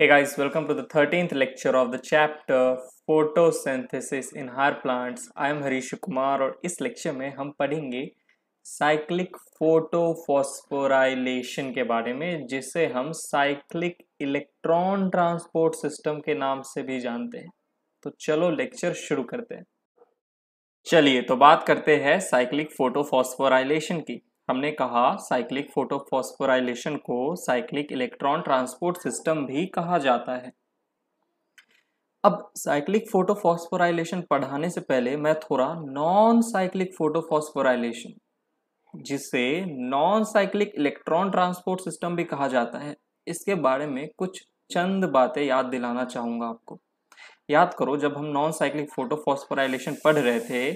Hey guys, welcome to the 13th lecture of the chapter photosynthesis in higher plants I am Harish Kumar और इस lecture में हम पढ़ेंगे cyclic photophosphorylation के बारे में जिसे हम साइक्लिक इलेक्ट्रॉन ट्रांसपोर्ट सिस्टम के नाम से भी जानते हैं तो चलो लेक्चर शुरू करते हैं चलिए तो बात करते हैं साइक्लिक फोटोफॉस्फोराइलेशन की हमने कहा साइक्लिक फोटोफॉस्फोराइलेशन को साइक्लिक इलेक्ट्रॉन ट्रांसपोर्ट सिस्टम भी कहा जाता है अब साइक्लिक फोटोफॉस्फोराइलेशन पढ़ाने से पहले मैं थोड़ा नॉन साइक्लिक फोटोफॉस्फोराइलेशन जिसे non cyclic electron transport system भी कहा जाता है इसके बारे में कुछ चंद बातें याद दिलाना चाहूँगा आपको याद करो जब हम नॉन साइक्लिक फोटोफॉस्फोराइलेशन पढ़ रहे थे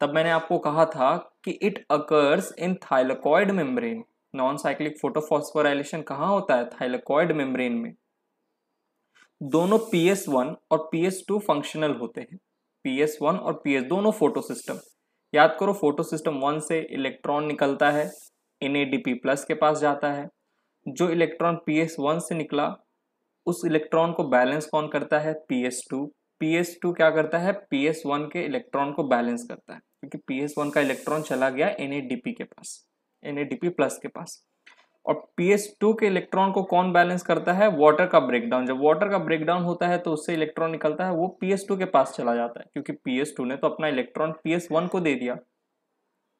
तब मैंने आपको कहा था कि it occurs in thylakoid membrane non cyclic photophosphorylation कहाँ होता है थाइलकॉइड मेम्ब्रेन में दोनों पी एस वन और पी एस टू फंक्शनल होते हैं पी एस वन और पी एस दोनों फोटो सिस्टम याद करो फोटो सिस्टम वन से इलेक्ट्रॉन निकलता है N A D P plus के पास जाता है जो इलेक्ट्रॉन पी एस वन से निकला उस इलेक्ट्रॉन को बैलेंस कौन करता है P S two P S two क्या करता है पी एस वन के इलेक्ट्रॉन को बैलेंस करता है क्योंकि पी एस वन का इलेक्ट्रॉन चला गया एन ए डी पी के पास N A D P plus के पास और पी एस टू के इलेक्ट्रॉन को कौन बैलेंस करता है वाटर का ब्रेकडाउन जब वाटर का ब्रेकडाउन होता है तो उससे इलेक्ट्रॉन निकलता है वो पी एस टू के पास चला जाता है क्योंकि पी एस टू ने तो अपना इलेक्ट्रॉन पी एस वन को दे दिया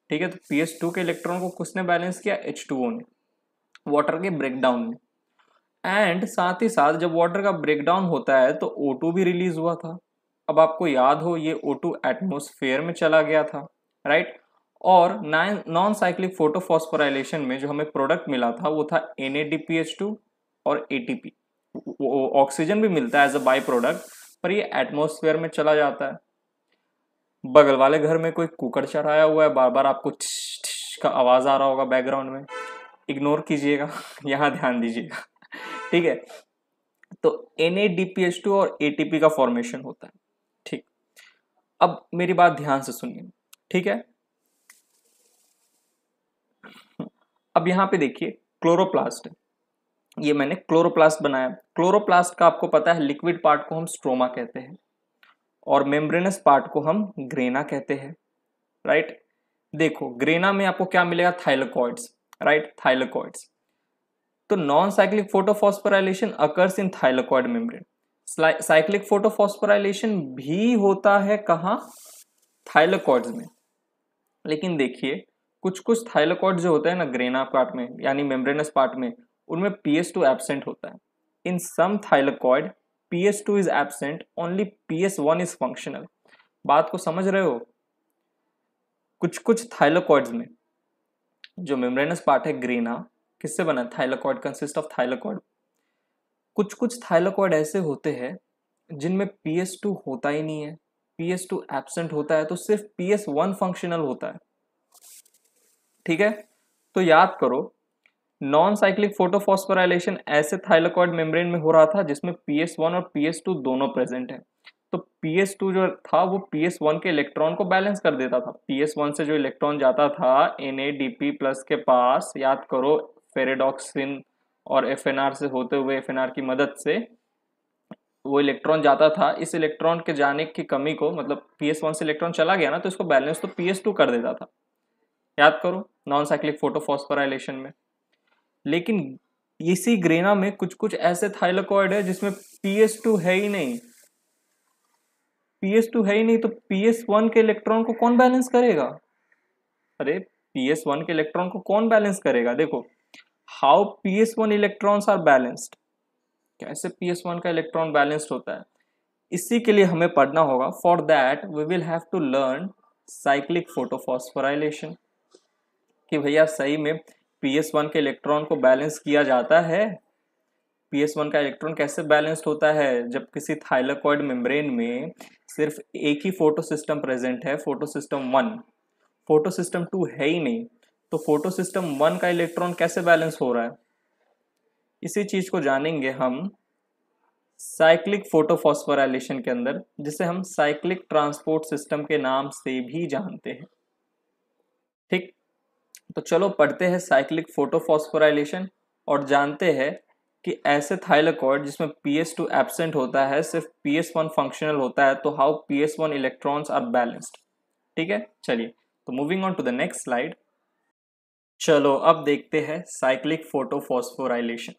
ठीक है तो पी एस टू के इलेक्ट्रॉन को किसने बैलेंस किया एच टू ओ ने वाटर के ब्रेकडाउन ने एंड साथ ही साथ जब वाटर का ब्रेकडाउन होता है तो ओ टू भी रिलीज हुआ था अब आपको याद हो ये ओ टू एटमोसफेयर में चला गया था राइट और नॉन साइक्लिक फोटोफॉस्फोराइलेशन में जो हमें प्रोडक्ट मिला था वो था एन और ए ऑक्सीजन भी मिलता है एज अ बाई प्रोडक्ट पर ये एटमोसफेयर में चला जाता है बगल वाले घर में कोई कुकर चढ़ाया हुआ है बार बार आपको च्छ च्छ का आवाज़ आ रहा होगा बैकग्राउंड में इग्नोर कीजिएगा यहाँ ध्यान दीजिएगा ठीक है तो एन और ए का फॉर्मेशन होता है अब मेरी बात ध्यान से सुनिए ठीक है अब यहां पे देखिए क्लोरोप्लास्ट ये मैंने क्लोरोप्लास्ट बनाया क्लोरोप्लास्ट का आपको पता है लिक्विड पार्ट को हम स्ट्रोमा कहते हैं और मेम्ब्रेनस पार्ट को हम ग्रेना कहते हैं राइट देखो ग्रेना में आपको क्या मिलेगा थाइलोकॉइड्स राइट थाइलोकॉइड्स तो non cyclic photophosphorylation occurs in thylakoid membrane cyclic photophosphorylation भी होता है कहाँ थाइलोकॉड्स में लेकिन देखिए कुछ कुछ थाइलोकॉड जो होते हैं ना ग्रेना पार्ट में यानी मेम्ब्रेनस पार्ट में उनमें पी एस टू एबसेंट होता है in some thylakoid P S two is absent only P S one is functional बात को समझ रहे हो कुछ कुछ थाइलोकॉड्स में जो मेम्ब्रेनस पार्ट है ग्रेना किससे बना थाइलोकॉड कंसिस्ट ऑफ थाइलोकॉड कुछ कुछ थाइलाकॉइड ऐसे होते हैं जिनमें पी एस टू होता ही नहीं है पी एस टू एबसेंट होता है तो सिर्फ पी एस वन फंक्शनल होता है ठीक है तो याद करो नॉन साइक्लिक फोटोफॉस्फोराइलेशन ऐसे थाइलाकॉइड मेम्ब्रेन में हो रहा था जिसमें पी एस वन और पी एस टू दोनों प्रेजेंट है तो पी एस टू जो था वो पी एस वन के इलेक्ट्रॉन को बैलेंस कर देता था पी एस वन से जो इलेक्ट्रॉन जाता था N A D P plus के पास याद करो फेरेडॉक्सिन और एफ से होते हुए एफ की मदद से वो इलेक्ट्रॉन जाता था इस इलेक्ट्रॉन के जाने की कमी को मतलब पी एस वन से इलेक्ट्रॉन चला गया ना तो इसको बैलेंस तो पी एस टू कर देता था याद करो नॉन साइक्लिक फोटोफॉस्फोराइलेशन में लेकिन इसी ग्रेना में कुछ कुछ ऐसे थाइलोकॉइड है जिसमें पी एस टू है ही नहीं पी एस टू है ही नहीं तो पी एस वन के इलेक्ट्रॉन को कौन बैलेंस करेगा अरे पी एस वन के इलेक्ट्रॉन को कौन बैलेंस करेगा देखो how P S one electron are balanced कैसे पी एस वन का इलेक्ट्रॉन बैलेंस्ड होता है इसी के लिए हमें पढ़ना होगा for that we will have to learn cyclic photophosphorylation कि भैया सही में पी एस वन के इलेक्ट्रॉन को बैलेंस किया जाता है पी एस वन का इलेक्ट्रॉन कैसे बैलेंस्ड होता है जब किसी थाइलाकॉइड मेम्ब्रेन में सिर्फ एक ही फोटो सिस्टम प्रेजेंट है photo system one photo system two है ही नहीं तो फोटो सिस्टम वन का इलेक्ट्रॉन कैसे बैलेंस हो रहा है इसी चीज को जानेंगे हम साइक्लिक फोटोफॉस्फोराइलेशन के अंदर जिसे हम साइक्लिक ट्रांसपोर्ट सिस्टम के नाम से भी जानते हैं ठीक तो चलो पढ़ते हैं साइक्लिक फोटोफॉस्फोराइलेशन और जानते हैं कि ऐसे थाइलाकॉइड जिसमें पी एस टू एबसेंट होता है सिर्फ पी एस वन फंक्शनल होता है तो how P S one electrons are balanced ठीक है चलिए तो moving on to the next slide चलो अब देखते हैं साइक्लिक फोटोफॉस्फोराइलेशन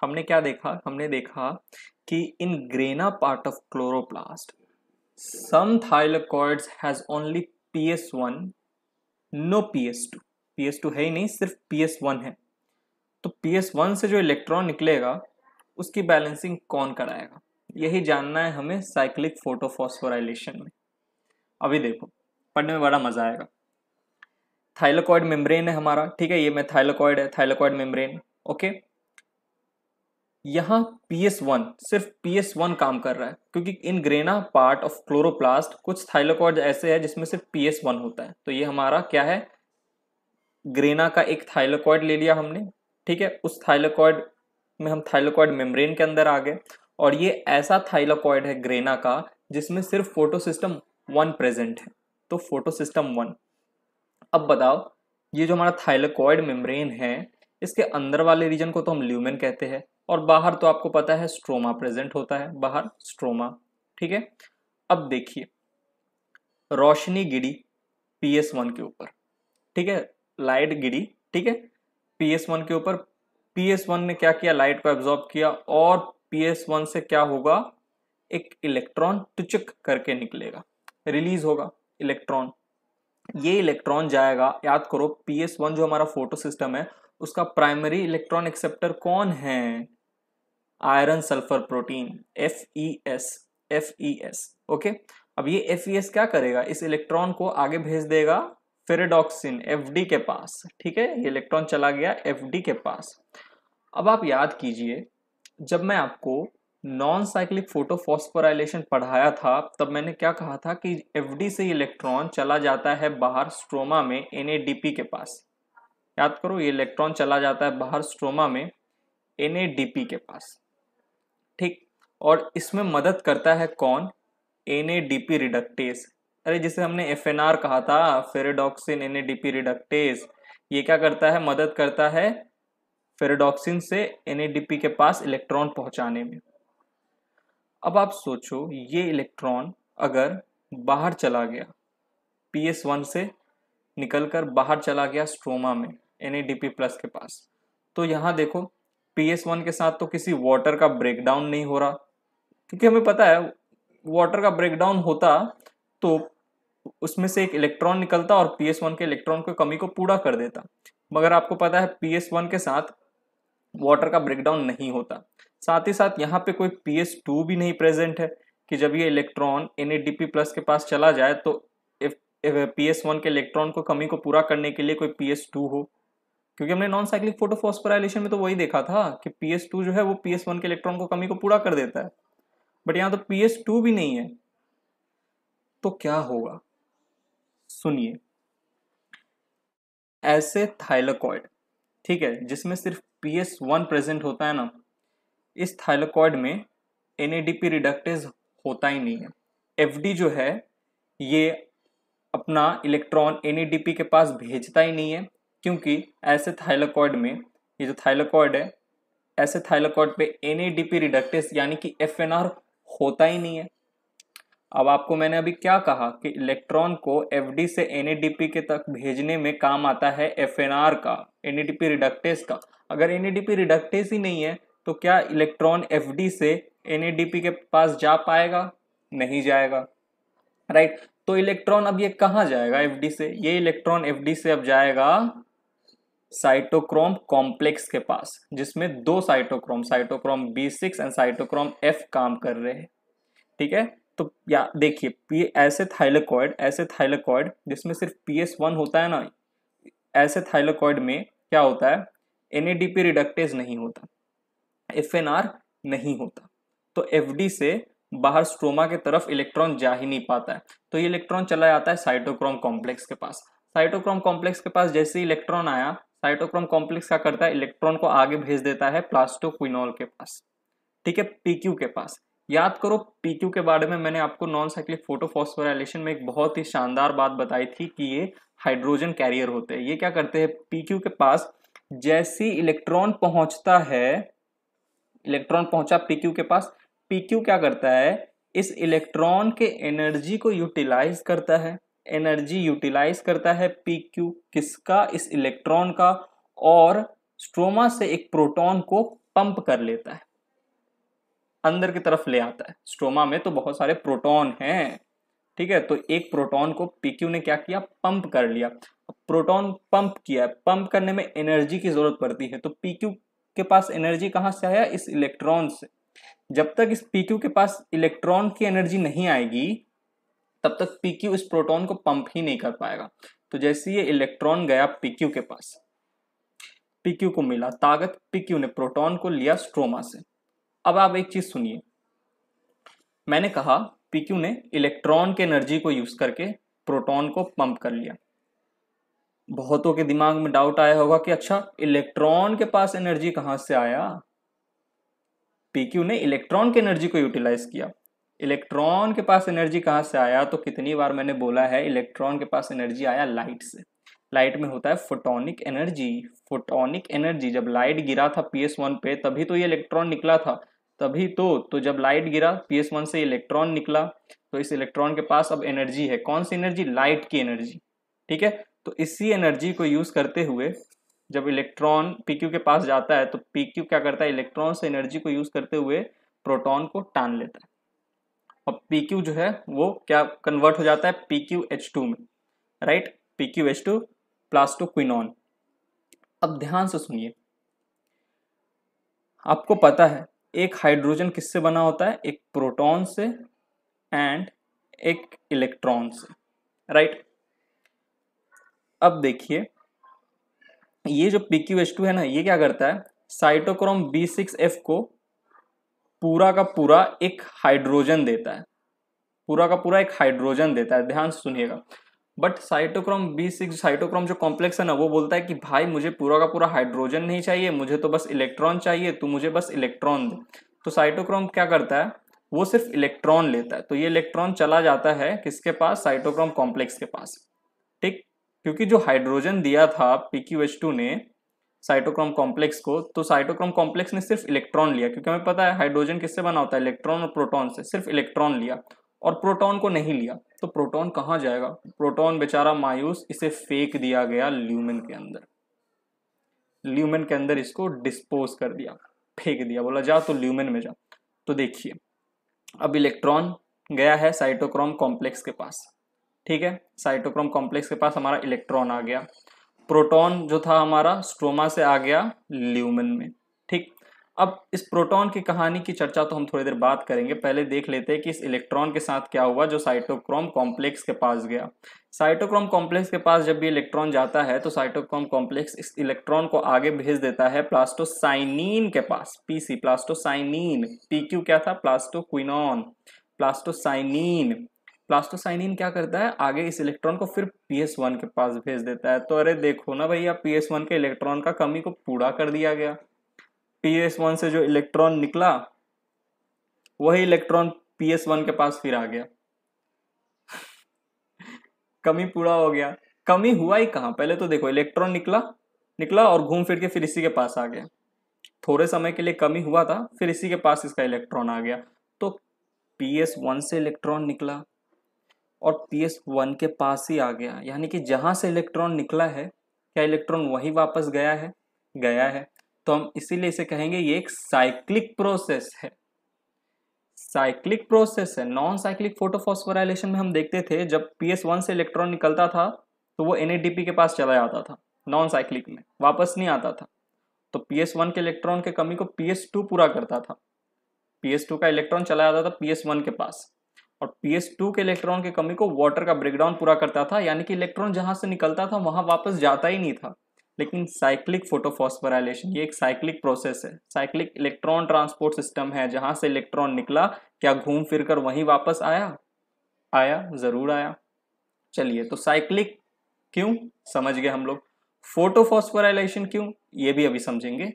हमने क्या देखा हमने देखा कि in grana part of chloroplast some thylakoids has only P S one no P S two P S two है ही नहीं सिर्फ पी एस वन है तो पी एस वन से जो इलेक्ट्रॉन निकलेगा उसकी बैलेंसिंग कौन कराएगा यही जानना है हमें साइक्लिक फोटोफॉस्फोराइलेशन में अभी देखो पढ़ने में बड़ा मजा आएगा थाइलोकॉइड मेम्ब्रेन है हमारा ठीक है ये मैं थाइलोकॉइड है थाइलोकॉइड मेम्ब्रेन ओके यहाँ पी एस वन सिर्फ पी एस वन काम कर रहा है क्योंकि in grana part of chloroplast कुछ थाइलोकॉइड ऐसे है जिसमें सिर्फ पी एस वन होता है तो ये हमारा क्या है ग्रेना का एक थाइलोकॉइड ले लिया हमने ठीक है उस थाइलोकॉइड में हम थाइलोकॉइड मेम्ब्रेन के अंदर आ गए और ये ऐसा थाइलोकॉइड है ग्रेना का जिसमें सिर्फ फोटो सिस्टम वन प्रेजेंट है तो फोटो सिस्टम वन अब बताओ ये जो हमारा थाइलेकॉइड मेम्ब्रेन है इसके अंदर वाले रीजन को तो हम ल्यूमेन कहते हैं और बाहर तो आपको पता है स्ट्रोमा प्रेजेंट होता है बाहर स्ट्रोमा ठीक है अब देखिए रोशनी गिरी पी एस वन के ऊपर ठीक है लाइट गिरी ठीक है पी वन के ऊपर पी वन ने क्या किया लाइट को एब्जॉर्ब किया और पी वन से क्या होगा एक इलेक्ट्रॉन टुचक करके निकलेगा रिलीज होगा इलेक्ट्रॉन ये इलेक्ट्रॉन जाएगा याद करो पी एस वन जो हमारा फोटो सिस्टम है उसका प्राइमरी इलेक्ट्रॉन एक्सेप्टर कौन है iron sulphur protein F E S F E S okay अब ये एफ ई एस क्या करेगा इस इलेक्ट्रॉन को आगे भेज देगा फेरेडॉक्सिन एफ डी के पास ठीक है ये इलेक्ट्रॉन चला गया एफ डी के पास अब आप याद कीजिए जब मैं आपको नॉन साइक्लिक फोटोफॉस्फोराइलेशन पढ़ाया था तब मैंने क्या कहा था कि एफडी से इलेक्ट्रॉन चला जाता है बाहर स्ट्रोमा में एनएडीपी के पास याद करो ये इलेक्ट्रॉन चला जाता है बाहर स्ट्रोमा में एनएडीपी के पास ठीक और इसमें मदद करता है कौन एनएडीपी रिडक्टेज अरे जिसे हमने आर कहा था फेरेडॉक्सिन पी रिडक्टेज ये क्या करता है मदद करता है फेरेडॉक्सिन से एनएडीपी के पास इलेक्ट्रॉन पहुंचाने में अब आप सोचो ये इलेक्ट्रॉन अगर बाहर चला गया पी एस वन से निकलकर बाहर चला गया स्ट्रोमा में एन प्लस के पास तो यहाँ देखो पी एस वन के साथ तो किसी वाटर का ब्रेकडाउन नहीं हो रहा क्योंकि हमें पता है वाटर का ब्रेकडाउन होता तो उसमें से एक इलेक्ट्रॉन निकलता और पी एस वन के इलेक्ट्रॉन की कमी को पूरा कर देता मगर आपको पता है पी एस वन के साथ वाटर का ब्रेकडाउन नहीं होता साथ ही साथ यहाँ पे कोई पी एस टू भी नहीं प्रेजेंट है कि जब ये electron N A D P plus के पास चला जाए तो पी एस वन के इलेक्ट्रॉन को कमी को पूरा करने के लिए कोई पी एस टू हो क्योंकि हमने नॉन साइक्लिक फोटोफॉस्फोराइलेशन में तो वही देखा था कि पी एस टू जो है वो पी एस वन के इलेक्ट्रॉन को कमी को पूरा कर देता है बट यहाँ तो पी एस टू भी नहीं है तो क्या होगा सुनिए ऐसे थाइलाकॉइड ठीक है जिसमें सिर्फ पी एस वन प्रेजेंट होता है ना इस थाइलोकॉइड में एन रिडक्टेज होता ही नहीं है एफ जो है ये अपना इलेक्ट्रॉन एन के पास भेजता ही नहीं है क्योंकि ऐसे थाइलोकॉइड में ये जो थाइलोकॉइड है ऐसे थाइलोकॉइड पे एन रिडक्टेज यानी कि एफ होता ही नहीं है अब आपको मैंने अभी क्या कहा कि इलेक्ट्रॉन को एफ से एन के तक भेजने में काम आता है एफ का एन रिडक्टेज का अगर एन रिडक्टेज ही नहीं है तो क्या इलेक्ट्रॉन एफ से एन के पास जा पाएगा नहीं जाएगा राइट तो इलेक्ट्रॉन अब ये कहाँ जाएगा एफ से ये इलेक्ट्रॉन एफ से अब जाएगा साइटोक्रोम कॉम्प्लेक्स के पास जिसमें दो cytochrome cytochrome B six and cytochrome F काम कर रहे हैं ठीक है तो या देखिए ये ऐसे थाइलेकॉइड ऐसे थाइलेकॉइड जिसमें सिर्फ पी एस वन होता है ना ऐसे थाइलेकॉइड में क्या होता है N A D P reductase नहीं होता एफ नहीं होता तो एफ से बाहर स्ट्रोमा के तरफ इलेक्ट्रॉन जा ही नहीं पाता है तो ये इलेक्ट्रॉन चला जाता है साइटोक्रोम कॉम्प्लेक्स के पास साइटोक्रोम कॉम्प्लेक्स के पास जैसे ही इलेक्ट्रॉन आया साइटोक्रोम कॉम्प्लेक्स क्या करता है इलेक्ट्रॉन को आगे भेज देता है प्लास्टोक्विनोल के पास ठीक है पीक्यू के पास याद करो पीक्यू के बारे में मैंने आपको नॉन साइक्लिक फोटोफॉस्फोराइलेशन में एक बहुत ही शानदार बात बताई थी कि ये हाइड्रोजन कैरियर होते हैं ये क्या करते हैं पीक्यू के पास जैसी इलेक्ट्रॉन पहुंचता है इलेक्ट्रॉन पहुंचा पीक्यू के पास पीक्यू क्या करता है इस इलेक्ट्रॉन के एनर्जी को यूटिलाइज करता है एनर्जी यूटिलाइज करता है क्यू किसका इस इलेक्ट्रॉन का और स्ट्रोमा से एक प्रोटॉन को पंप कर लेता है अंदर की तरफ ले आता है स्ट्रोमा में तो बहुत सारे प्रोटॉन हैं ठीक है तो एक प्रोटॉन को क्यू ने क्या किया पंप कर लिया प्रोटॉन पंप किया पंप करने में एनर्जी की जरूरत पड़ती है तो क्यू के पास एनर्जी कहाँ से आया इस इलेक्ट्रॉन से जब तक इस पी के पास इलेक्ट्रॉन की एनर्जी नहीं आएगी तब तक पी इस प्रोटॉन को पंप ही नहीं कर पाएगा तो जैसे ये इलेक्ट्रॉन गया पी के पास पी को मिला ताकत पी ने प्रोटॉन को लिया स्ट्रोमा से अब आप एक चीज सुनिए मैंने कहा पी ने इलेक्ट्रॉन के एनर्जी को यूज करके प्रोटॉन को पंप कर लिया बहुतों के दिमाग में डाउट आया होगा कि अच्छा इलेक्ट्रॉन के पास एनर्जी कहाँ से आया पीक्यू ने इलेक्ट्रॉन की एनर्जी को यूटिलाइज किया इलेक्ट्रॉन के पास एनर्जी कहां से आया तो कितनी बार मैंने बोला है इलेक्ट्रॉन के पास एनर्जी आया लाइट से लाइट में होता है फोटोनिक एनर्जी फोटोनिक एनर्जी जब लाइट गिरा था पी एस वन पे तभी तो ये इलेक्ट्रॉन निकला था तभी तो तो जब लाइट गिरा पी एस वन से इलेक्ट्रॉन निकला तो इस इलेक्ट्रॉन के पास अब एनर्जी है कौन सी एनर्जी लाइट की एनर्जी ठीक है तो इसी एनर्जी को यूज़ करते हुए जब इलेक्ट्रॉन पी के पास जाता है तो पी क्या करता है इलेक्ट्रॉन से एनर्जी को यूज़ करते हुए प्रोटॉन को टान लेता है और पी जो है वो क्या कन्वर्ट हो जाता है पी में right P Q H two plastoquinone अब ध्यान से सुनिए आपको पता है एक हाइड्रोजन किससे बना होता है एक प्रोटॉन से एंड एक इलेक्ट्रॉन से राइट right? अब देखिए ये जो पी क्यू एच टू है ना ये क्या करता है साइटोक्रोम बी सिक्स एफ को पूरा का पूरा एक हाइड्रोजन देता है पूरा का पूरा एक हाइड्रोजन देता है ध्यान सुनिएगा but cytochrome B six cytochrome जो कॉम्प्लेक्स है ना वो बोलता है कि भाई मुझे पूरा का पूरा हाइड्रोजन नहीं चाहिए मुझे तो बस इलेक्ट्रॉन चाहिए तू तो मुझे बस इलेक्ट्रॉन दे तो साइटोक्रोम क्या करता है वो सिर्फ इलेक्ट्रॉन लेता है तो ये इलेक्ट्रॉन चला जाता है किसके पास साइटोक्रोम कॉम्प्लेक्स के पास ठीक क्योंकि जो हाइड्रोजन दिया था पी ने साइटोक्रोम कॉम्प्लेक्स को तो साइटोक्रोम कॉम्प्लेक्स ने सिर्फ इलेक्ट्रॉन लिया क्योंकि हमें पता है हाइड्रोजन किससे बना होता है इलेक्ट्रॉन और प्रोटॉन से सिर्फ इलेक्ट्रॉन लिया और प्रोटॉन को नहीं लिया तो प्रोटॉन कहाँ जाएगा प्रोटॉन बेचारा मायूस इसे फेंक दिया गया ल्यूमिन के अंदर ल्यूमिन के अंदर इसको डिस्पोज कर दिया फेंक दिया बोला जा तो ल्यूमिन में जा तो देखिए अब इलेक्ट्रॉन गया है साइटोक्रोम कॉम्प्लेक्स के पास ठीक है साइटोक्रोम कॉम्प्लेक्स के पास हमारा इलेक्ट्रॉन आ गया प्रोटॉन जो था हमारा स्ट्रोमा से आ गया ल्यूमन में ठीक अब इस प्रोटॉन की कहानी की चर्चा तो हम थोड़ी देर बात करेंगे पहले देख लेते हैं कि इस इलेक्ट्रॉन के साथ क्या हुआ जो साइटोक्रोम कॉम्प्लेक्स के पास गया साइटोक्रोम कॉम्प्लेक्स के पास जब भी इलेक्ट्रॉन जाता है तो साइटोक्रोम कॉम्प्लेक्स इस इलेक्ट्रॉन को आगे भेज देता है प्लास्टोसाइनिन के पास पीसी प्लास्टोसाइनिन क्यू क्या था प्लास्टोक्विनॉन प्लास्टोसाइनिन प्लास्टोसाइनिन क्या करता है आगे इस इलेक्ट्रॉन को फिर पी एस वन के पास भेज देता है तो अरे देखो ना भैया पी एस वन के इलेक्ट्रॉन का कमी को पूरा कर दिया गया पी एस वन से जो इलेक्ट्रॉन निकला वही इलेक्ट्रॉन पी एस वन के पास फिर आ गया कमी पूरा हो गया कमी हुआ ही कहाँ पहले तो देखो इलेक्ट्रॉन निकला निकला और घूम फिर के फिर इसी के पास आ गया थोड़े समय के लिए कमी हुआ था फिर इसी के पास इसका इलेक्ट्रॉन आ गया तो पी एस वन से इलेक्ट्रॉन निकला और पी एस वन के पास ही आ गया यानी कि जहाँ से इलेक्ट्रॉन निकला है क्या इलेक्ट्रॉन वहीं वापस गया है गया है तो हम इसीलिए इसे कहेंगे ये एक साइक्लिक प्रोसेस है साइक्लिक प्रोसेस है नॉन साइक्लिक फोटोफॉस्फोराइलेशन में हम देखते थे जब पी एस वन से इलेक्ट्रॉन निकलता था तो वो एन के पास चला जाता था नॉन साइक्लिक में वापस नहीं आता था तो पी एस वन के इलेक्ट्रॉन के कमी को पी एस टू पूरा करता था पी एस टू का इलेक्ट्रॉन चला जाता था पी एस वन के पास और PS2 के इलेक्ट्रॉन की कमी को वाटर का ब्रेकडाउन पूरा करता था यानी कि इलेक्ट्रॉन जहां से निकलता था वहां वापस जाता ही नहीं था लेकिन साइक्लिक फोटोफॉस्फोराइलेशन ये एक साइक्लिक प्रोसेस है साइक्लिक इलेक्ट्रॉन ट्रांसपोर्ट सिस्टम है जहां से इलेक्ट्रॉन निकला क्या घूम फिर कर वहीं वापस आया आया जरूर आया चलिए तो साइक्लिक क्यों समझ गए हम लोग फोटोफॉस्फोराइलेशन क्यों ये भी अभी समझेंगे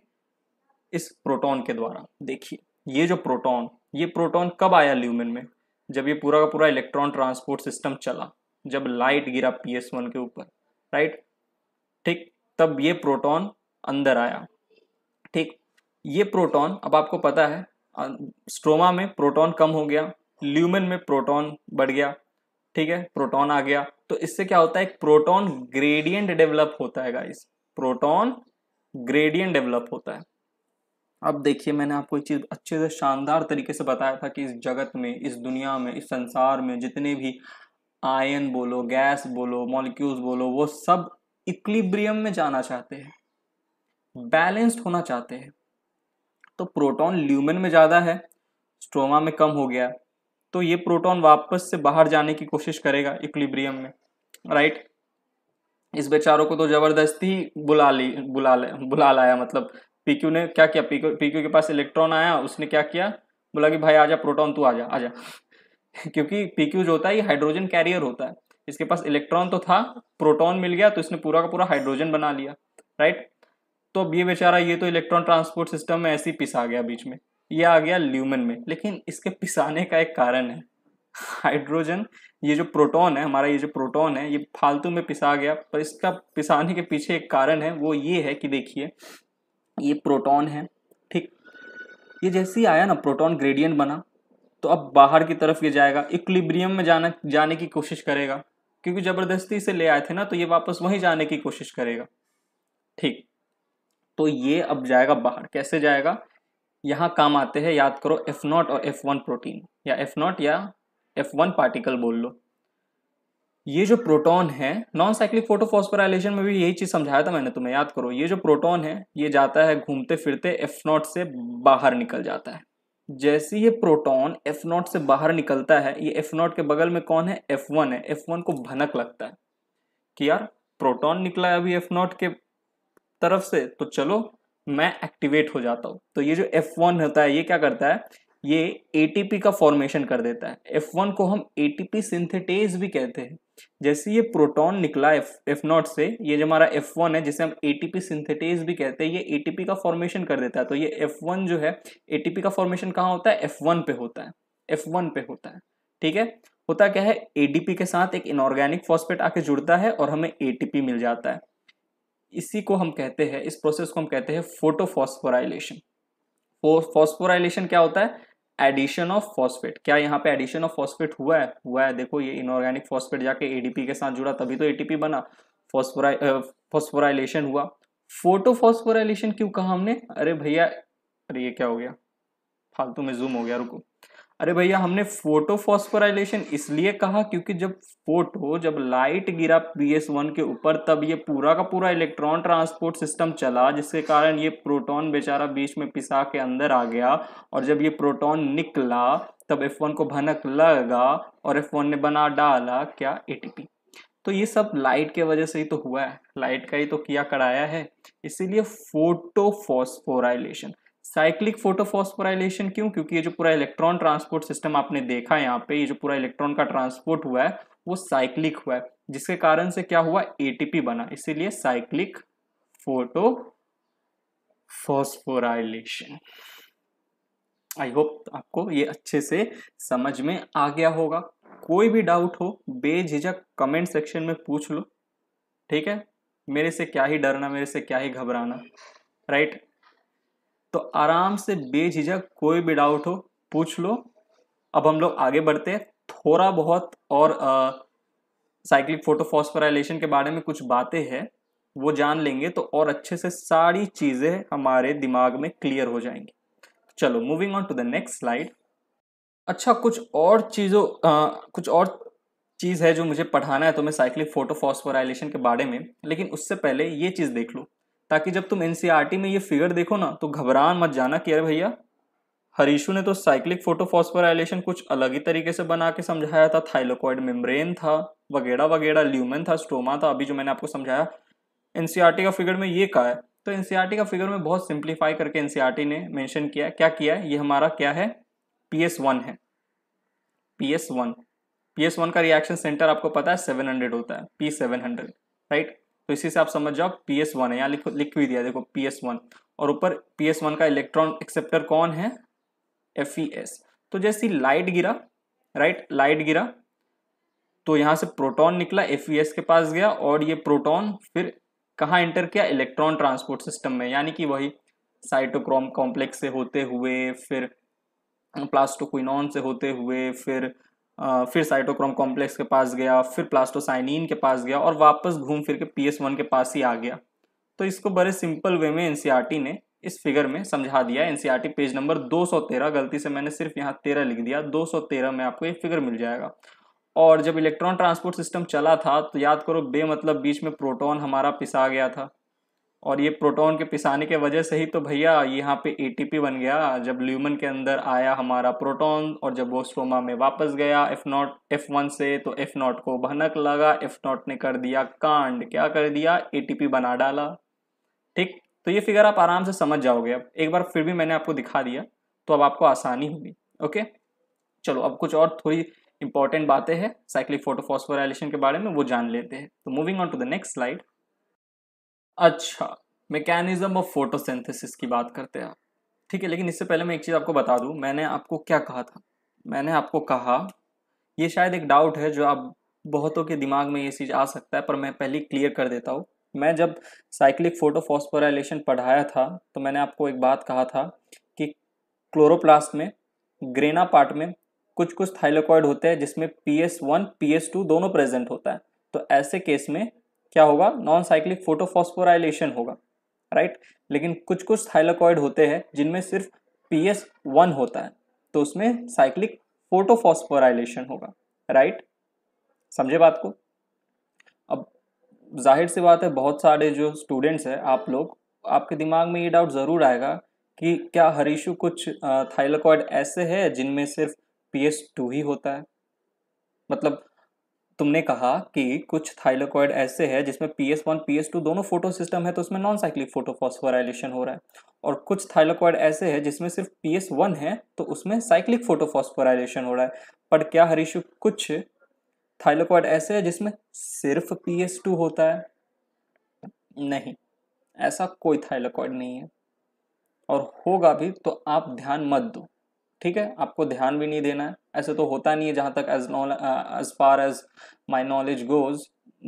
इस प्रोटॉन के द्वारा देखिए ये जो प्रोटॉन ये प्रोटॉन कब आया ल्यूमेन में जब ये पूरा का पूरा इलेक्ट्रॉन ट्रांसपोर्ट सिस्टम चला जब लाइट गिरा पी एस वन के ऊपर राइट ठीक तब ये प्रोटॉन अंदर आया ठीक ये प्रोटॉन अब आपको पता है स्ट्रोमा में प्रोटॉन कम हो गया ल्यूमेन में प्रोटॉन बढ़ गया ठीक है प्रोटॉन आ गया तो इससे क्या होता है एक प्रोटॉन ग्रेडियंट डेवलप होता है गाइस प्रोटॉन ग्रेडियंट डेवलप होता है अब देखिए मैंने आपको एक चीज़ अच्छे से शानदार तरीके से बताया था कि इस जगत में इस दुनिया में इस संसार में जितने भी आयन बोलो गैस बोलो मॉलिक्यूल्स बोलो वो सब इक्लिब्रियम में जाना चाहते हैं बैलेंस्ड होना चाहते हैं तो प्रोटॉन ल्यूमेन में ज़्यादा है स्ट्रोमा में कम हो गया तो ये प्रोटॉन वापस से बाहर जाने की कोशिश करेगा इक्लिब्रियम में राइट इस बेचारों को तो ज़बरदस्ती बुला ली बुला बुला लाया मतलब पीक्यू ने क्या किया पीक्यू पीक्यू के पास इलेक्ट्रॉन आया उसने क्या किया बोला कि भाई आजा प्रोटॉन तू आजा आजा क्योंकि पीक्यू जो होता है ये हाइड्रोजन कैरियर होता है इसके पास इलेक्ट्रॉन तो था प्रोटॉन मिल गया तो इसने पूरा का पूरा हाइड्रोजन बना लिया राइट तो अब ये बेचारा ये तो इलेक्ट्रॉन ट्रांसपोर्ट सिस्टम में ऐसे ही पिसा गया बीच में ये आ गया ल्यूमन में लेकिन इसके पिसाने का एक कारण है हाइड्रोजन ये जो प्रोटॉन है हमारा ये जो प्रोटॉन है ये फालतू में पिसा गया पर इसका पिसाने के पीछे एक कारण है वो ये है कि देखिए ये प्रोटॉन है ठीक ये जैसे ही आया ना प्रोटॉन ग्रेडियंट बना तो अब बाहर की तरफ ये जाएगा इक्लिब्रियम में जाना जाने की कोशिश करेगा क्योंकि ज़बरदस्ती से ले आए थे ना तो ये वापस वहीं जाने की कोशिश करेगा ठीक तो ये अब जाएगा बाहर कैसे जाएगा यहाँ काम आते हैं याद करो एफ नॉट और एफ वन प्रोटीन या एफ नॉट या एफ वन पार्टिकल बोल लो ये जो प्रोटॉन है नॉन साइक्लिक फोटोफॉस्फोराइलेशन में भी यही चीज समझाया था मैंने तुम्हें याद करो ये जो प्रोटॉन है ये जाता है घूमते फिरते एफ नॉट से बाहर निकल जाता है जैसे ये प्रोटॉन एफ नॉट से बाहर निकलता है ये एफ नॉट के बगल में कौन है एफ वन है एफ वन को भनक लगता है कि यार प्रोटॉन निकला है अभी एफ नॉट के तरफ से तो चलो मैं एक्टिवेट हो जाता हूँ तो ये जो एफ वन होता है ये क्या करता है ये एटीपी का फॉर्मेशन कर देता है एफ वन को हम एटीपी सिंथेटेज भी कहते हैं जैसे ये प्रोटॉन निकला एफ एफ नॉट से ये जो हमारा एफ वन है जिसे हम एटीपी सिंथेटेज भी कहते हैं ये एटीपी का फॉर्मेशन कर देता है तो ये एफ वन जो है एटीपी का फॉर्मेशन कहाँ होता है एफ वन पे होता है एफ वन पे होता है ठीक है होता क्या है एडीपी के साथ एक इनऑर्गेनिक फॉस्फेट आके जुड़ता है और हमें एटीपी मिल जाता है इसी को हम कहते हैं इस प्रोसेस को हम कहते हैं फोटोफॉस्फोराइलेशन फॉस्फोराइलेशन क्या होता है एडिशन ऑफ फॉस्फेट क्या यहाँ पे एडिशन ऑफ फॉस्फेट हुआ है हुआ है देखो ये इनऑर्गेनिक फॉस्फेट जाके एडीपी के साथ जुड़ा तभी तो एटीपी बना फॉस्फोराइलेशन हुआ फोटोफॉस्फोराइलेशन क्यों कहा हमने अरे भैया अरे ये क्या हो गया फालतू में जूम हो गया रुको अरे भैया हमने फोटो इसलिए कहा क्योंकि जब फोटो जब लाइट गिरा पी एस वन के ऊपर तब ये पूरा का पूरा इलेक्ट्रॉन ट्रांसपोर्ट सिस्टम चला जिसके कारण ये प्रोटॉन बेचारा बीच में पिसा के अंदर आ गया और जब ये प्रोटॉन निकला तब एफ वन को भनक लगा और एफ वन ने बना डाला क्या एटीपी तो ये सब लाइट के वजह से ही तो हुआ है लाइट का ही तो किया कराया है इसीलिए फोटो साइक्लिक फोटोफॉस्फोराइलेशन क्यों क्योंकि ये जो पूरा इलेक्ट्रॉन ट्रांसपोर्ट सिस्टम आपने देखा यहाँ पे ये जो पूरा इलेक्ट्रॉन का ट्रांसपोर्ट हुआ है वो साइक्लिक हुआ है जिसके कारण से क्या हुआ एटीपी बना इसीलिए cyclic photophosphorylation I hope आपको ये अच्छे से समझ में आ गया होगा कोई भी डाउट हो बेझिझक कमेंट सेक्शन में पूछ लो ठीक है मेरे से क्या ही डरना मेरे से क्या ही घबराना राइट right? तो आराम से बेझिझक कोई भी डाउट हो पूछ लो अब हम लोग आगे बढ़ते हैं थोड़ा बहुत और साइक्लिक फोटोफॉस्फोराइलेशन के बारे में कुछ बातें हैं वो जान लेंगे तो और अच्छे से सारी चीज़ें हमारे दिमाग में क्लियर हो जाएंगी चलो moving on to the next slide अच्छा कुछ और चीज़ों कुछ और चीज़ है जो मुझे पढ़ाना है तो मैं साइक्लिक फोटोफॉस्फोराइलेशन के बारे में लेकिन उससे पहले ये चीज़ देख लूँ ताकि जब तुम एनसीईआरटी e में ये फिगर देखो ना तो घबरान मत जाना कि अरे भैया हरीशु ने तो साइक्लिक फोटोफॉस्फोराइलेशन कुछ अलग ही तरीके से बना के समझाया था थाइलोकॉइड मेम्ब्रेन था वगैरह वगैरह ल्यूमन था स्टोमा था अभी जो मैंने आपको समझाया एनसीईआरटी e का फिगर में ये कहा है तो एनसीईआरटी e का फिगर में बहुत सिंप्लीफाई करके एनसीईआरटी ने मैंशन किया है क्या किया है ये हमारा क्या है पी एस वन है P S one P S one का रिएक्शन सेंटर आपको पता है सेवन हंड्रेड होता है पी सेवन हंड्रेड राइट तो इसी से आप समझ जाओ पी एस वन है यहाँ लिख लिख भी दिया देखो पी एस वन और ऊपर पी एस वन का इलेक्ट्रॉन एक्सेप्टर कौन है एफ ई एस तो जैसे लाइट गिरा राइट लाइट गिरा तो यहाँ से प्रोटॉन निकला एफ ई एस के पास गया और ये प्रोटॉन फिर कहाँ एंटर किया इलेक्ट्रॉन ट्रांसपोर्ट सिस्टम में यानी कि वही साइटोक्रोम कॉम्प्लेक्स से होते हुए फिर प्लास्टोक्विनॉन से होते हुए फिर फिर साइटोक्रोम कॉम्प्लेक्स के पास गया फिर प्लास्टोसाइनिन के पास गया और वापस घूम फिर के पी एस वन के पास ही आ गया तो इसको बड़े सिंपल वे में एनसीईआरटी e ने इस फिगर में समझा दिया एनसीईआरटी पेज नंबर 213 गलती से मैंने सिर्फ यहाँ 13 लिख दिया 213 में आपको ये फिगर मिल जाएगा और जब इलेक्ट्रॉन ट्रांसपोर्ट सिस्टम चला था तो याद करो बे मतलब बीच में प्रोटोन हमारा पिसा गया था और ये प्रोटॉन के पिसाने के वजह से ही तो भैया यहाँ पे एटीपी बन गया जब ल्यूमन के अंदर आया हमारा प्रोटॉन और जब वो स्ट्रोमा में वापस गया एफ नॉट एफ वन से तो एफ नॉट को भनक लगा एफ नॉट ने कर दिया कांड क्या कर दिया एटीपी बना डाला ठीक तो ये फिगर आप आराम से समझ जाओगे अब एक बार फिर भी मैंने आपको दिखा दिया तो अब आपको आसानी होगी ओके चलो अब कुछ और थोड़ी इंपॉर्टेंट बातें हैं साइक्लिक फोटोफॉस्फोराइलेशन के बारे में वो जान लेते हैं तो moving on to the next slide अच्छा मैकेनिज्म ऑफ फोटोसिंथेसिस की बात करते हैं ठीक है लेकिन इससे पहले मैं एक चीज़ आपको बता दूं मैंने आपको क्या कहा था मैंने आपको कहा ये शायद एक डाउट है जो आप बहुतों के दिमाग में ये चीज़ आ सकता है पर मैं पहले क्लियर कर देता हूँ मैं जब साइक्लिक फोटोफॉस्फोराइलेशन पढ़ाया था तो मैंने आपको एक बात कहा था कि क्लोरोप्लास्ट में ग्रेना पार्ट में कुछ कुछ थाइलोकॉइड होते हैं जिसमें P S one P S two दोनों प्रेजेंट होता है तो ऐसे केस में क्या होगा नॉन साइक्लिक फोटोफॉस्फोराइलेशन होगा राइट लेकिन कुछ कुछ थाइलाकॉइड होते हैं जिनमें सिर्फ पी एस वन होता है तो उसमें साइक्लिक फोटोफॉस्फोराइलेशन होगा राइट समझे बात को अब जाहिर सी बात है बहुत सारे जो स्टूडेंट्स हैं आप लोग आपके दिमाग में ये डाउट ज़रूर आएगा कि क्या हरीशु कुछ थाइलाकॉइड ऐसे है जिनमें सिर्फ पी एस टू ही होता है मतलब तुमने कहा कि कुछ थाइलोकॉइड ऐसे है जिसमें P S one P S two दोनों फोटो सिस्टम है तो उसमें नॉन साइक्लिक फोटोफॉस्फोराइलेशन हो रहा है और कुछ थाइलोकॉइड ऐसे है जिसमें सिर्फ पी एस वन है तो उसमें साइक्लिक फोटोफॉस्फोराइलेशन हो रहा है पर क्या हरीशु कुछ थाइलोकॉइड ऐसे है जिसमें सिर्फ पी एस टू होता है नहीं ऐसा कोई थाइलोकॉइड नहीं है और होगा भी तो आप ध्यान मत दो ठीक है आपको ध्यान भी नहीं देना है ऐसे तो होता नहीं है जहाँ तक as know as far as my knowledge goes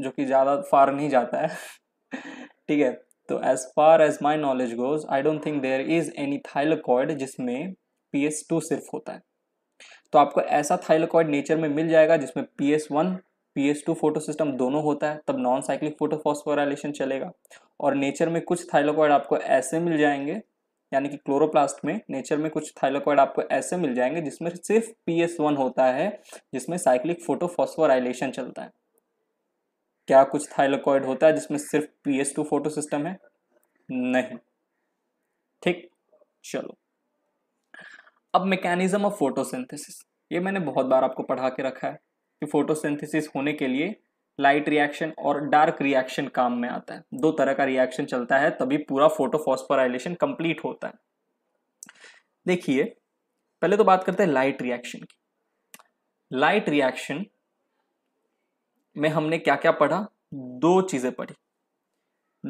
जो कि ज़्यादा फार नहीं जाता है ठीक है तो as far as my knowledge goes I don't think there is any thylakoid जिसमें पी एस टू सिर्फ होता है तो आपको ऐसा थाइलकॉइड नेचर में मिल जाएगा जिसमें P S one P S two photosystem दोनों होता है तब नॉन साइक्लिक फोटोफॉस्फोराइलेशन चलेगा और नेचर में कुछ थाइलोकॉइड आपको ऐसे मिल जाएंगे यानी कि क्लोरोप्लास्ट में नेचर में कुछ थाइलोकॉइड आपको ऐसे मिल जाएंगे जिसमें सिर्फ पी एस वन होता है जिसमें साइक्लिक फोटोफॉस्फोराइलेशन चलता है क्या कुछ थाइलोकॉइड होता है जिसमें सिर्फ P S two photosystem है नहीं ठीक चलो अब मैकेनिज्म ऑफ फोटोसिंथेसिस ये मैंने बहुत बार आपको पढ़ा के रखा है कि फोटोसिंथेसिस होने के लिए लाइट रिएक्शन और डार्क रिएक्शन काम में आता है दो तरह का रिएक्शन चलता है तभी पूरा फोटोफॉस्फोराइलेशन कंप्लीट होता है देखिए पहले तो बात करते हैं लाइट रिएक्शन की लाइट रिएक्शन में हमने क्या क्या पढ़ा दो चीजें पढ़ी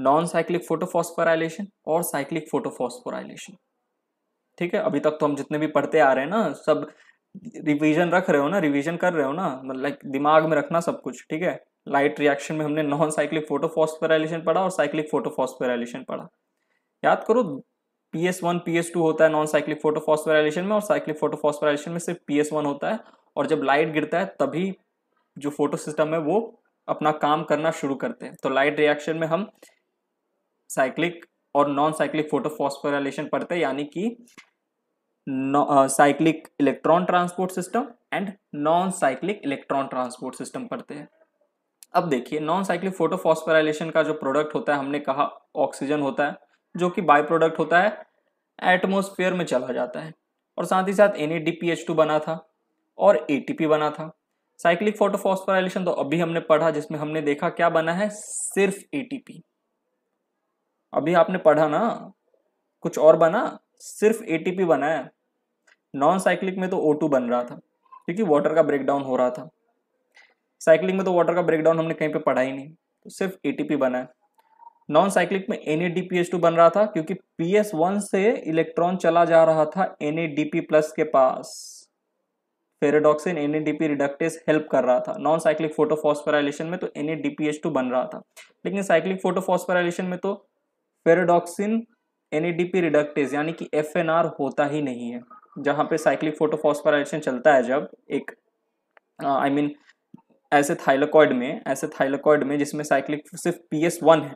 नॉन साइक्लिक फोटोफॉस्फोराइलेशन और साइक्लिक फोटोफॉस्फोराइलेशन ठीक है अभी तक तो हम जितने भी पढ़ते आ रहे हैं ना सब रिवीजन रख रहे हो ना रिवीजन कर रहे हो ना मतलब लाइक दिमाग में रखना सब कुछ ठीक है लाइट रिएक्शन में हमने नॉन साइक्लिक फोटोफॉस्फोराइलेशन पढ़ा और साइक्लिक फोटोफॉस्फोराइलेशन पढ़ा याद करो P S one P S two होता है नॉन साइक्लिक फोटोफॉस्फोराइलेशन में और साइक्लिक फोटोफॉस्फोराइलेशन में सिर्फ पी एस वन होता है और जब लाइट गिरता है तभी जो फोटो सिस्टम है वो अपना काम करना शुरू करते हैं तो लाइट रिएक्शन में हम साइक्लिक और नॉन साइक्लिक फोटोफॉस्फोराइलेशन पढ़ते हैं यानी कि cyclic electron transport system and non cyclic electron transport system पढ़ते हैं अब देखिए नॉन साइक्लिक फोटोफॉस्फोराइलेशन का जो प्रोडक्ट होता है हमने कहा ऑक्सीजन होता है जो कि बाय प्रोडक्ट होता है एटमोसफेयर में चला जाता है और साथ ही साथ एन बना था और ए बना था साइक्लिक फोटोफॉस्फोराइलेशन तो अभी हमने पढ़ा जिसमें हमने देखा क्या बना है सिर्फ ए अभी आपने पढ़ा ना कुछ और बना सिर्फ ए बना है नॉन साइक्लिक में तो ओ बन रहा था क्योंकि वाटर का ब्रेकडाउन हो रहा था साइकिलिंग में तो वाटर का ब्रेकडाउन हमने कहीं पे पढ़ा ही नहीं तो सिर्फ एटीपी बना है नॉन साइक्लिक में एन बन रहा था क्योंकि पी से इलेक्ट्रॉन चला जा रहा था एन प्लस के पास फेरेडॉक्सिन एन रिडक्टेस हेल्प कर रहा था नॉन साइक्लिक फोटोफॉस्फराइलेशन में तो एन बन रहा था लेकिन साइक्लिक फोटोफॉस्फराइलेशन में तो फेरेडॉक्सिन एन रिडक्टेस यानी कि एफ होता ही नहीं है जहाँ पे साइक्लिक फोटोफॉस्फराइलेशन चलता है जब एक आई मीन I mean, ऐसे थाइलोकॉइड में ऐसे थाइलोकॉइड में जिसमें साइक्लिक सिर्फ पी एस वन है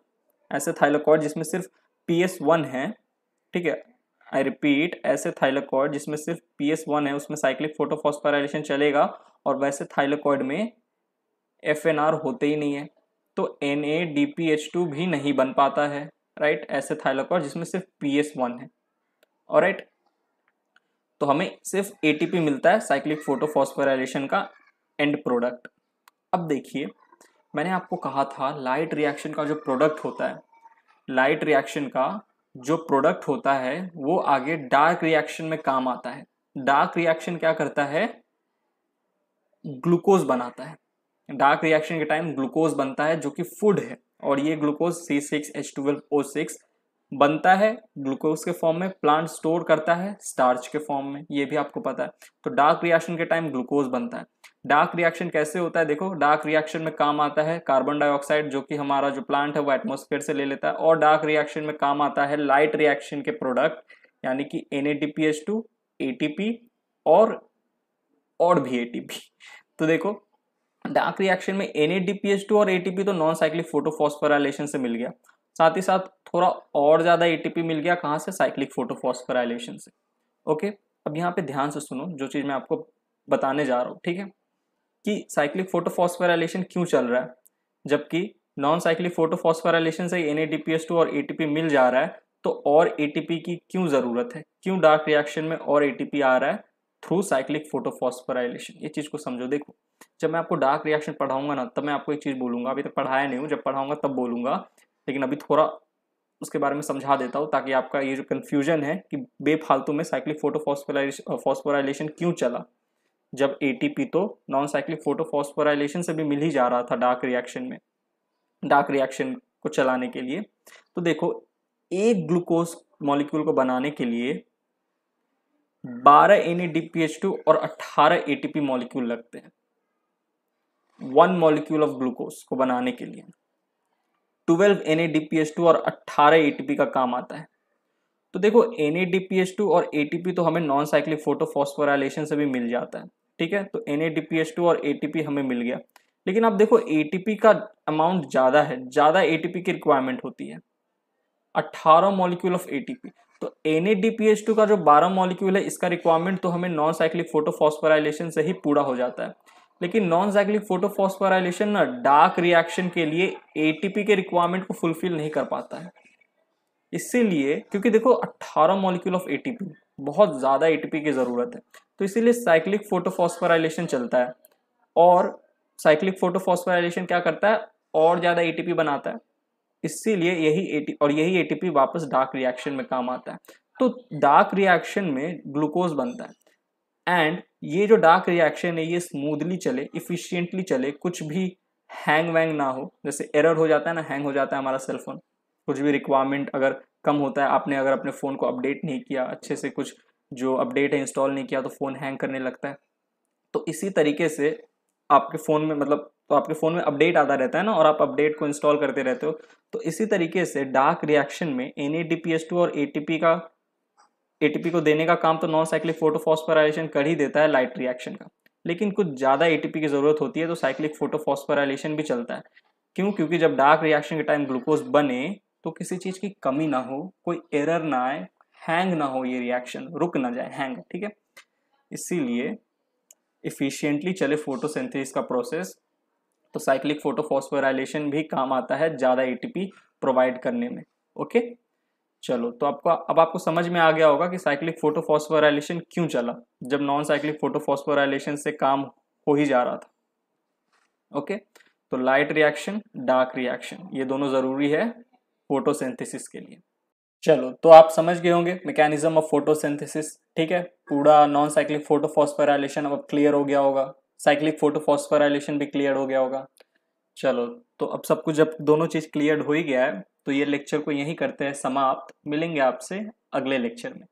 ऐसे थाइलोकॉइड जिसमें सिर्फ पी एस वन है ठीक है आई रिपीट ऐसे थाइलोकॉइड जिसमें सिर्फ पी एस वन है उसमें साइक्लिक फोटोफॉस्फोराइलेशन चलेगा और वैसे थाइलोकॉइड में एफ एन आर होते ही नहीं है तो N A D P H two भी नहीं बन पाता है राइट ऐसे थाइलोकॉइड जिसमें सिर्फ पी एस वन है और राइट तो हमें सिर्फ ए टी पी मिलता है साइक्लिक फोटोफॉस्फोराइलेशन का एंड प्रोडक्ट अब देखिए मैंने आपको कहा था लाइट रिएक्शन का जो प्रोडक्ट होता है लाइट रिएक्शन का जो प्रोडक्ट होता है वो आगे डार्क रिएक्शन में काम आता है डार्क रिएक्शन क्या करता है ग्लूकोज बनाता है डार्क रिएक्शन के टाइम ग्लूकोज बनता है जो कि फूड है और ये glucose C six H twelve O six बनता है ग्लूकोज के फॉर्म में प्लांट स्टोर करता है स्टार्च के फॉर्म में ये भी आपको पता है तो डार्क रिएक्शन के टाइम ग्लूकोज बनता है डार्क रिएक्शन कैसे होता है देखो डार्क रिएक्शन में काम आता है कार्बन डाइऑक्साइड जो कि हमारा जो प्लांट है वो एटमोस्फेयर से ले लेता है और डार्क रिएक्शन में काम आता है लाइट रिएक्शन के प्रोडक्ट यानी कि एन ए और और भी ए तो देखो डार्क रिएक्शन में एन और ए तो नॉन साइक्लिक फोटोफॉस्फोराइलेशन से मिल गया साथ ही साथ थोड़ा और ज़्यादा एटीपी मिल गया कहाँ से साइक्लिक फोटोफॉस्फराइलेशन से ओके अब यहाँ पे ध्यान से सुनो जो चीज़ मैं आपको बताने जा रहा हूँ ठीक है कि साइक्लिक फोटोफॉस्फराइलेशन क्यों चल रहा है जबकि नॉन साइक्लिक फोटोफॉस्फराइलेशन से एन और ए मिल जा रहा है तो और ए की क्यों ज़रूरत है क्यों डार्क रिएक्शन में और ए आ रहा है थ्रू साइक्लिक फोटोफॉस्फराइलेशन ये चीज़ को समझो देखो जब मैं आपको डार्क रिएक्शन पढ़ाऊंगा ना तब मैं आपको एक चीज़ बोलूंगा अभी तक पढ़ाया नहीं हूँ जब पढ़ाऊंगा तब बोलूंगा लेकिन अभी थोड़ा उसके बारे में समझा देता हूँ ताकि आपका ये जो कन्फ्यूजन है कि बेफालतू में साइक्लिक फोटोफॉस्फोराइलेशन फॉस्फोराइलेशन क्यों चला जब ए तो नॉन साइक्लिक फोटोफॉस्फोराइलेशन से भी मिल ही जा रहा था डार्क रिएक्शन में डार्क रिएक्शन को चलाने के लिए तो देखो एक ग्लूकोज मॉलिक्यूल को बनाने के लिए 12 एन e और 18 ए मॉलिक्यूल लगते हैं वन मॉलिक्यूल ऑफ ग्लूकोज को बनाने के लिए ट्वेल्व एन और अट्ठारह ए का काम आता है तो देखो एन और ए तो हमें नॉन साइक्लिक फोटोफॉस्फोराइलेशन से भी मिल जाता है ठीक है तो एन और ए हमें मिल गया लेकिन आप देखो ए का अमाउंट ज़्यादा है ज़्यादा ए की रिक्वायरमेंट होती है अट्ठारह मॉलिक्यूल ऑफ ए तो एन का जो बारह मॉलिक्यूल है इसका रिक्वायरमेंट तो हमें नॉन साइक्लिक फोटोफॉस्फोराइलेशन से ही पूरा हो जाता है लेकिन नॉन जैगलिक फोटोफॉस्फोराइलेशन ना डार्क रिएक्शन के लिए एटीपी के रिक्वायरमेंट को फुलफिल नहीं कर पाता है इसीलिए क्योंकि देखो 18 मॉलिक्यूल ऑफ एटीपी बहुत ज़्यादा एटीपी की ज़रूरत है तो इसीलिए साइक्लिक फोटोफॉस्फोराइलेशन चलता है और साइक्लिक फोटोफॉस्फोराइलेशन क्या करता है और ज़्यादा एटीपी बनाता है इसीलिए यही ए और यही एटीपी वापस डार्क रिएक्शन में काम आता है तो डार्क रिएक्शन में ग्लूकोज बनता है एंड ये जो डार्क रिएक्शन है ये स्मूदली चले इफिशियंटली चले कुछ भी हैंग वैंग ना हो जैसे एरर हो जाता है ना हैंग हो जाता है हमारा सेलफोन कुछ भी रिक्वायरमेंट अगर कम होता है आपने अगर अपने फ़ोन को अपडेट नहीं किया अच्छे से कुछ जो अपडेट है इंस्टॉल नहीं किया तो फ़ोन हैंग करने लगता है तो इसी तरीके से आपके फ़ोन में मतलब तो आपके फ़ोन में अपडेट आता रहता है ना और आप अपडेट को इंस्टॉल करते रहते हो तो इसी तरीके से डार्क रिएक्शन में एन और ए का एटीपी को देने का काम तो नॉन साइक्लिक फोटोफॉस्फोराइलेशन कर ही देता है लाइट रिएक्शन का लेकिन कुछ ज़्यादा एटीपी की ज़रूरत होती है तो साइक्लिक फोटोफॉस्फोराइलेशन भी चलता है क्यों क्योंकि जब डार्क रिएक्शन के टाइम ग्लूकोज बने तो किसी चीज़ की कमी ना हो कोई एरर ना आए हैंग ना हो ये रिएक्शन रुक ना जाए हैंग ठीक है इसीलिए इफ़िशियंटली चले फोटोसिंथेसिस का प्रोसेस तो साइक्लिक फोटोफॉस्फोराइलेशन भी काम आता है ज़्यादा एटीपी प्रोवाइड करने में ओके चलो तो आपको अब आपको समझ में आ गया होगा कि साइक्लिक फोटोफॉस्फोराइलेशन क्यों चला जब नॉन साइक्लिक फोटोफॉस्फोराइलेशन से काम हो ही जा रहा था ओके तो लाइट रिएक्शन डार्क रिएक्शन ये दोनों जरूरी है फोटोसिंथेसिस के लिए चलो तो आप समझ गए होंगे मैकेनिज्म ऑफ फोटोसिंथेसिस ठीक है पूरा नॉन साइक्लिक फोटोफॉस्फोराइलेशन अब क्लियर हो गया होगा साइक्लिक फोटोफॉस्फोराइलेशन भी क्लियर हो गया होगा चलो तो अब सब कुछ जब दोनों चीज क्लियर हो ही गया है तो ये लेक्चर को यहीं करते हैं समाप्त मिलेंगे आपसे अगले लेक्चर में